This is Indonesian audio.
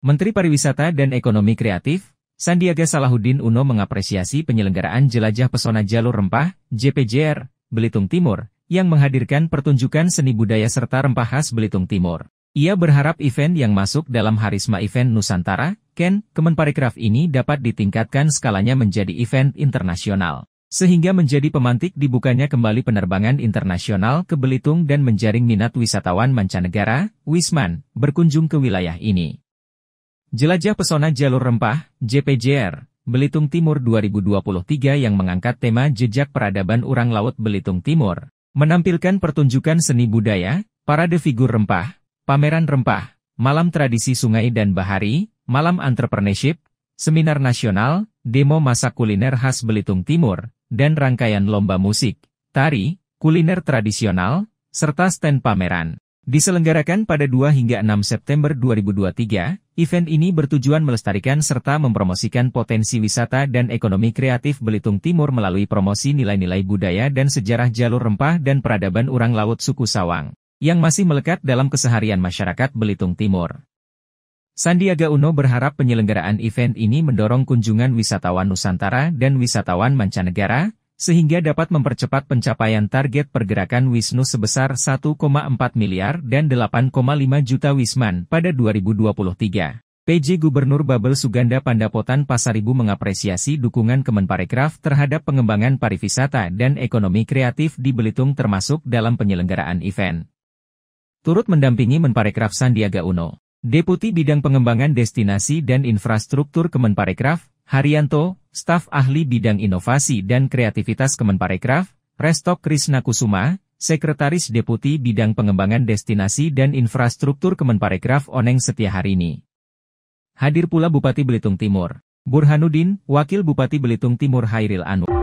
Menteri Pariwisata dan Ekonomi Kreatif, Sandiaga Salahuddin Uno mengapresiasi penyelenggaraan Jelajah Pesona Jalur Rempah, JPJR, Belitung Timur, yang menghadirkan pertunjukan seni budaya serta rempah khas Belitung Timur. Ia berharap event yang masuk dalam Harisma Event Nusantara, Ken, Kemenparekraf ini dapat ditingkatkan skalanya menjadi event internasional. Sehingga menjadi pemantik dibukanya kembali penerbangan internasional ke Belitung dan menjaring minat wisatawan mancanegara, Wisman, berkunjung ke wilayah ini. Jelajah Pesona Jalur Rempah, JPJR, Belitung Timur 2023 yang mengangkat tema Jejak Peradaban Orang Laut Belitung Timur, menampilkan pertunjukan seni budaya, parade figur rempah, pameran rempah, malam tradisi sungai dan bahari, malam entrepreneurship, seminar nasional, demo masak kuliner khas Belitung Timur, dan rangkaian lomba musik, tari, kuliner tradisional, serta stand pameran. Diselenggarakan pada 2 hingga 6 September 2023, Event ini bertujuan melestarikan serta mempromosikan potensi wisata dan ekonomi kreatif Belitung Timur melalui promosi nilai-nilai budaya dan sejarah jalur rempah dan peradaban urang laut suku Sawang, yang masih melekat dalam keseharian masyarakat Belitung Timur. Sandiaga Uno berharap penyelenggaraan event ini mendorong kunjungan wisatawan Nusantara dan wisatawan mancanegara, sehingga dapat mempercepat pencapaian target pergerakan Wisnu sebesar 1,4 miliar dan 8,5 juta Wisman pada 2023. PJ Gubernur Babel Suganda Pandapotan Pasaribu mengapresiasi dukungan Kemenparekraf terhadap pengembangan pariwisata dan ekonomi kreatif di Belitung termasuk dalam penyelenggaraan event. Turut mendampingi Menparekraf Sandiaga Uno. Deputi Bidang Pengembangan Destinasi dan Infrastruktur Kemenparekraf, Haryanto, staf ahli bidang inovasi dan kreativitas Kemenparekraf, Restok Krisna Kusuma, Sekretaris Deputi Bidang Pengembangan Destinasi dan Infrastruktur Kemenparekraf Oneng Setiaharini. Hadir pula Bupati Belitung Timur, Burhanuddin, Wakil Bupati Belitung Timur Hairil Anwar.